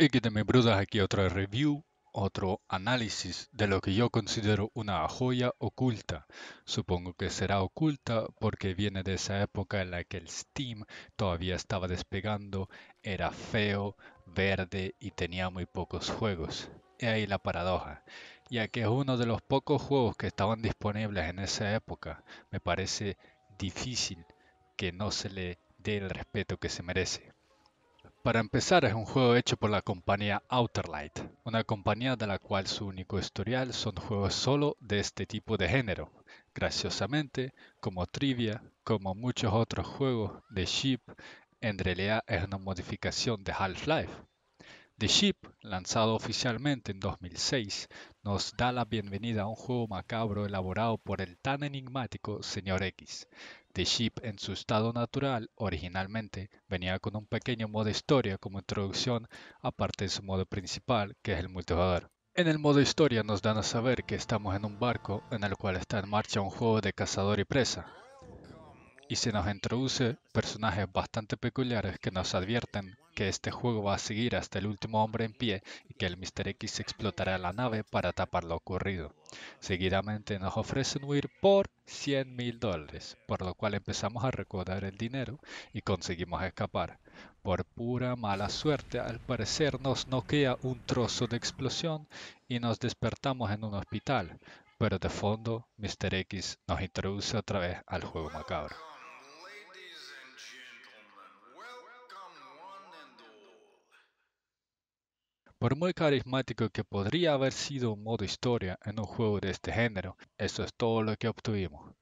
Y que me brudas aquí otra review, otro análisis de lo que yo considero una joya oculta. Supongo que será oculta porque viene de esa época en la que el Steam todavía estaba despegando, era feo, verde y tenía muy pocos juegos. Y ahí la paradoja, ya que es uno de los pocos juegos que estaban disponibles en esa época. Me parece difícil que no se le dé el respeto que se merece. Para empezar, es un juego hecho por la compañía Outerlight, una compañía de la cual su único historial son juegos solo de este tipo de género. Graciosamente, como Trivia, como muchos otros juegos de Ship, en realidad es una modificación de Half-Life. The Ship, lanzado oficialmente en 2006, nos da la bienvenida a un juego macabro elaborado por el tan enigmático Señor X, The Ship en su estado natural originalmente venía con un pequeño modo historia como introducción, aparte de su modo principal, que es el multijugador. En el modo historia nos dan a saber que estamos en un barco en el cual está en marcha un juego de cazador y presa, y se nos introduce personajes bastante peculiares que nos advierten que este juego va a seguir hasta el último hombre en pie y que el Mr. X explotará la nave para tapar lo ocurrido. Seguidamente nos ofrecen huir por 100 mil dólares, por lo cual empezamos a recaudar el dinero y conseguimos escapar. Por pura mala suerte, al parecer nos noquea un trozo de explosión y nos despertamos en un hospital, pero de fondo Mr. X nos introduce otra vez al juego macabro. Por muy carismático que podría haber sido un modo historia en un juego de este género, eso es todo lo que obtuvimos.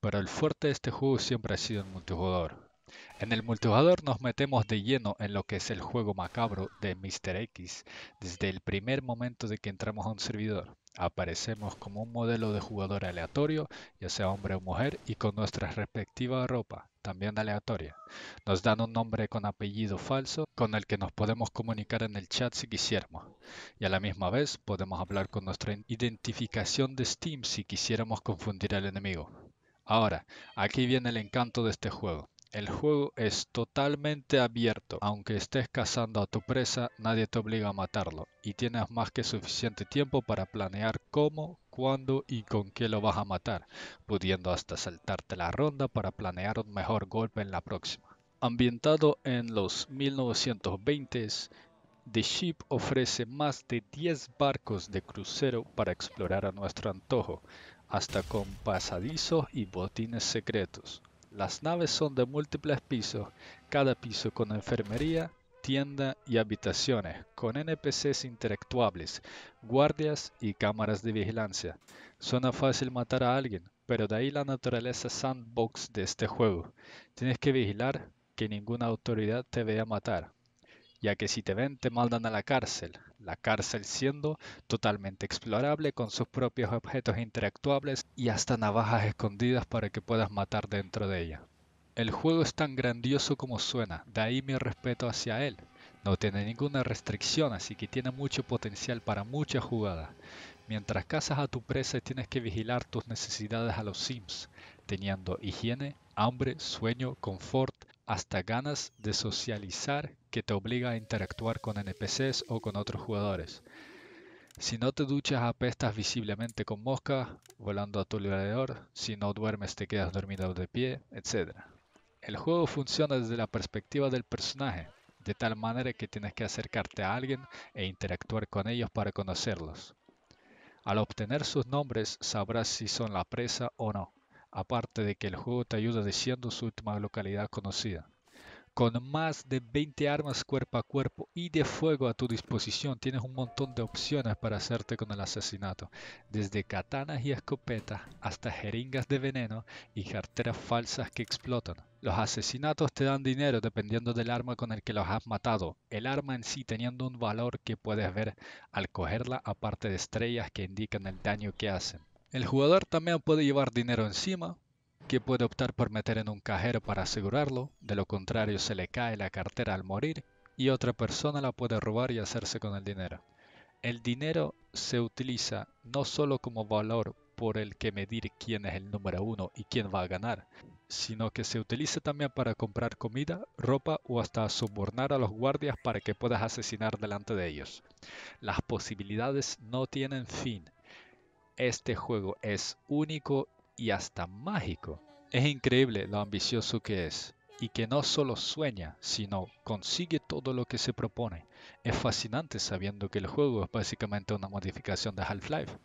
Pero el fuerte de este juego siempre ha sido el multijugador. En el multijugador nos metemos de lleno en lo que es el juego macabro de Mr. X desde el primer momento de que entramos a un servidor. Aparecemos como un modelo de jugador aleatorio, ya sea hombre o mujer, y con nuestra respectiva ropa, también aleatoria. Nos dan un nombre con apellido falso con el que nos podemos comunicar en el chat si quisiéramos. Y a la misma vez podemos hablar con nuestra identificación de Steam si quisiéramos confundir al enemigo. Ahora, aquí viene el encanto de este juego. El juego es totalmente abierto, aunque estés cazando a tu presa, nadie te obliga a matarlo, y tienes más que suficiente tiempo para planear cómo, cuándo y con qué lo vas a matar, pudiendo hasta saltarte la ronda para planear un mejor golpe en la próxima. Ambientado en los 1920s, The Ship ofrece más de 10 barcos de crucero para explorar a nuestro antojo, hasta con pasadizos y botines secretos. Las naves son de múltiples pisos, cada piso con enfermería, tienda y habitaciones, con NPCs interactuables, guardias y cámaras de vigilancia. Suena fácil matar a alguien, pero de ahí la naturaleza sandbox de este juego. Tienes que vigilar que ninguna autoridad te vea matar, ya que si te ven te mandan a la cárcel, la cárcel siendo totalmente explorable con sus propios objetos interactuables y hasta navajas escondidas para que puedas matar dentro de ella. El juego es tan grandioso como suena, de ahí mi respeto hacia él. No tiene ninguna restricción, así que tiene mucho potencial para mucha jugada. Mientras cazas a tu presa tienes que vigilar tus necesidades a los Sims, teniendo higiene, hambre, sueño, confort, hasta ganas de socializar que te obliga a interactuar con NPCs o con otros jugadores. Si no te duchas apestas visiblemente con mosca, volando a tu alrededor, si no duermes te quedas dormido de pie, etc. El juego funciona desde la perspectiva del personaje, de tal manera que tienes que acercarte a alguien e interactuar con ellos para conocerlos. Al obtener sus nombres sabrás si son la presa o no aparte de que el juego te ayuda diciendo su última localidad conocida. Con más de 20 armas cuerpo a cuerpo y de fuego a tu disposición, tienes un montón de opciones para hacerte con el asesinato, desde katanas y escopetas hasta jeringas de veneno y carteras falsas que explotan. Los asesinatos te dan dinero dependiendo del arma con el que los has matado, el arma en sí teniendo un valor que puedes ver al cogerla aparte de estrellas que indican el daño que hacen. El jugador también puede llevar dinero encima, que puede optar por meter en un cajero para asegurarlo, de lo contrario se le cae la cartera al morir y otra persona la puede robar y hacerse con el dinero. El dinero se utiliza no solo como valor por el que medir quién es el número uno y quién va a ganar, sino que se utiliza también para comprar comida, ropa o hasta subornar a los guardias para que puedas asesinar delante de ellos. Las posibilidades no tienen fin este juego es único y hasta mágico. Es increíble lo ambicioso que es y que no solo sueña, sino consigue todo lo que se propone. Es fascinante sabiendo que el juego es básicamente una modificación de Half-Life.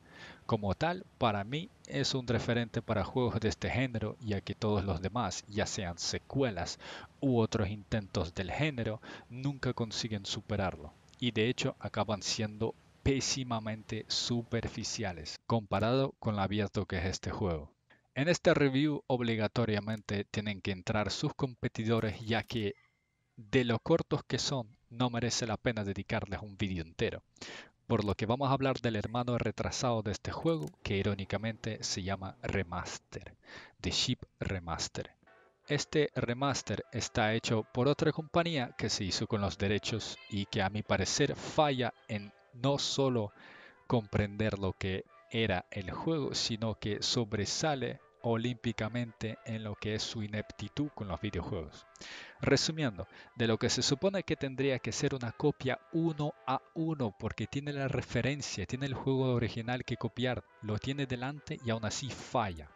Como tal, para mí es un referente para juegos de este género, ya que todos los demás, ya sean secuelas u otros intentos del género, nunca consiguen superarlo. Y de hecho acaban siendo pésimamente superficiales comparado con lo abierto que es este juego. En este review obligatoriamente tienen que entrar sus competidores ya que de lo cortos que son no merece la pena dedicarles un vídeo entero. Por lo que vamos a hablar del hermano retrasado de este juego que irónicamente se llama Remaster, The Ship Remaster. Este remaster está hecho por otra compañía que se hizo con los derechos y que a mi parecer falla en no solo comprender lo que era el juego, sino que sobresale olímpicamente en lo que es su ineptitud con los videojuegos. Resumiendo, de lo que se supone que tendría que ser una copia uno a uno, porque tiene la referencia, tiene el juego original que copiar, lo tiene delante y aún así falla.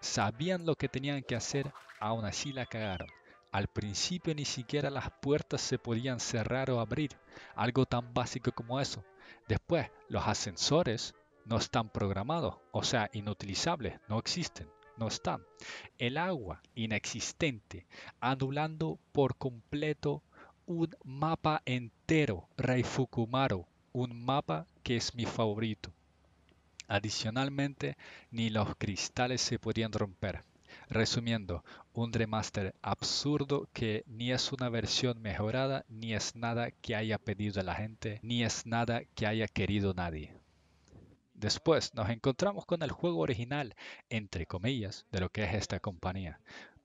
Sabían lo que tenían que hacer, aún así la cagaron. Al principio ni siquiera las puertas se podían cerrar o abrir, algo tan básico como eso, Después, los ascensores no están programados, o sea, inutilizables, no existen, no están. El agua, inexistente, anulando por completo un mapa entero, Raifukumaru, un mapa que es mi favorito. Adicionalmente, ni los cristales se podían romper. Resumiendo, un remaster absurdo que ni es una versión mejorada, ni es nada que haya pedido la gente, ni es nada que haya querido nadie. Después nos encontramos con el juego original, entre comillas, de lo que es esta compañía,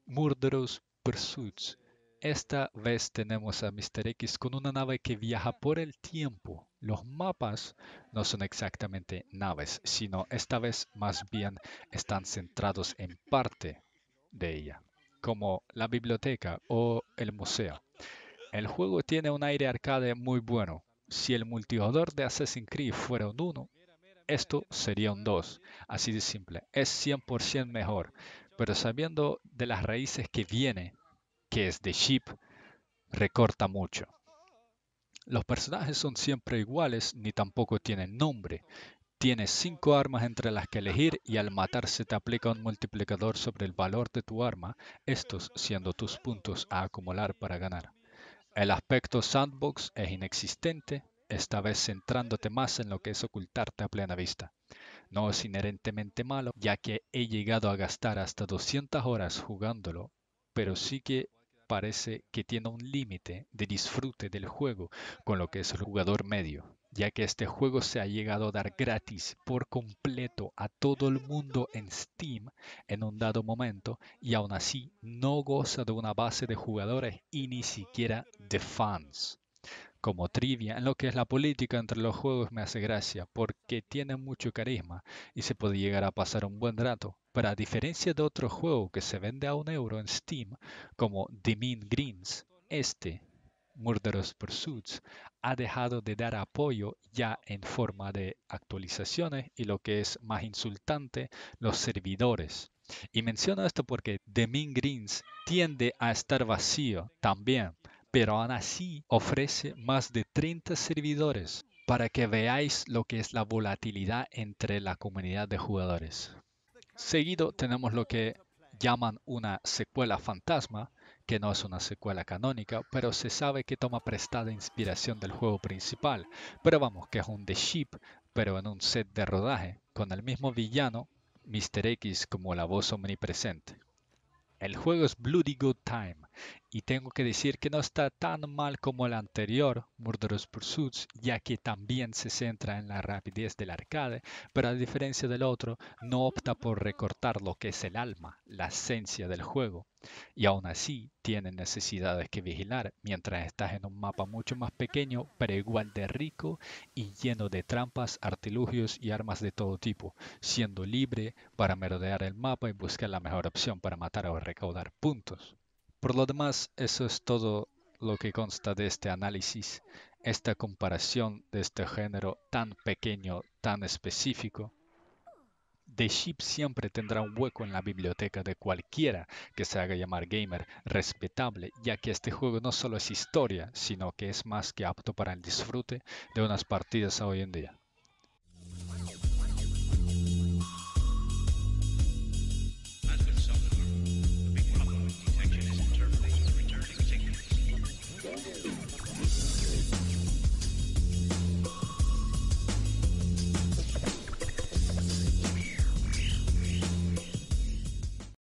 Murderous Pursuits. Esta vez tenemos a Mr. X con una nave que viaja por el tiempo los mapas no son exactamente naves, sino esta vez más bien están centrados en parte de ella, como la biblioteca o el museo. El juego tiene un aire arcade muy bueno. Si el multijugador de Assassin's Creed fuera un 1, esto sería un 2. Así de simple. Es 100% mejor. Pero sabiendo de las raíces que viene, que es de chip, recorta mucho. Los personajes son siempre iguales ni tampoco tienen nombre. Tienes cinco armas entre las que elegir y al matarse te aplica un multiplicador sobre el valor de tu arma, estos siendo tus puntos a acumular para ganar. El aspecto sandbox es inexistente, esta vez centrándote más en lo que es ocultarte a plena vista. No es inherentemente malo, ya que he llegado a gastar hasta 200 horas jugándolo, pero sí que parece que tiene un límite de disfrute del juego con lo que es el jugador medio, ya que este juego se ha llegado a dar gratis por completo a todo el mundo en Steam en un dado momento y aún así no goza de una base de jugadores y ni siquiera de fans como trivia, en lo que es la política entre los juegos me hace gracia, porque tiene mucho carisma y se puede llegar a pasar un buen rato. Pero a diferencia de otro juego que se vende a un euro en Steam, como The Mean Greens, este, Murderous Pursuits, ha dejado de dar apoyo ya en forma de actualizaciones y lo que es más insultante, los servidores. Y menciono esto porque The Mean Greens tiende a estar vacío también pero aún así ofrece más de 30 servidores para que veáis lo que es la volatilidad entre la comunidad de jugadores. Seguido tenemos lo que llaman una secuela fantasma, que no es una secuela canónica, pero se sabe que toma prestada inspiración del juego principal, pero vamos, que es un The Ship, pero en un set de rodaje, con el mismo villano, Mr. X, como la voz omnipresente. El juego es Bloody Good Time, y tengo que decir que no está tan mal como el anterior, Murderous Pursuits, ya que también se centra en la rapidez del arcade, pero a diferencia del otro, no opta por recortar lo que es el alma, la esencia del juego, y aún así tiene necesidades que vigilar mientras estás en un mapa mucho más pequeño pero igual de rico y lleno de trampas, artilugios y armas de todo tipo, siendo libre para merodear el mapa y buscar la mejor opción para matar o recaudar puntos. Por lo demás, eso es todo lo que consta de este análisis, esta comparación de este género tan pequeño, tan específico. The Ship siempre tendrá un hueco en la biblioteca de cualquiera que se haga llamar gamer respetable, ya que este juego no solo es historia, sino que es más que apto para el disfrute de unas partidas hoy en día.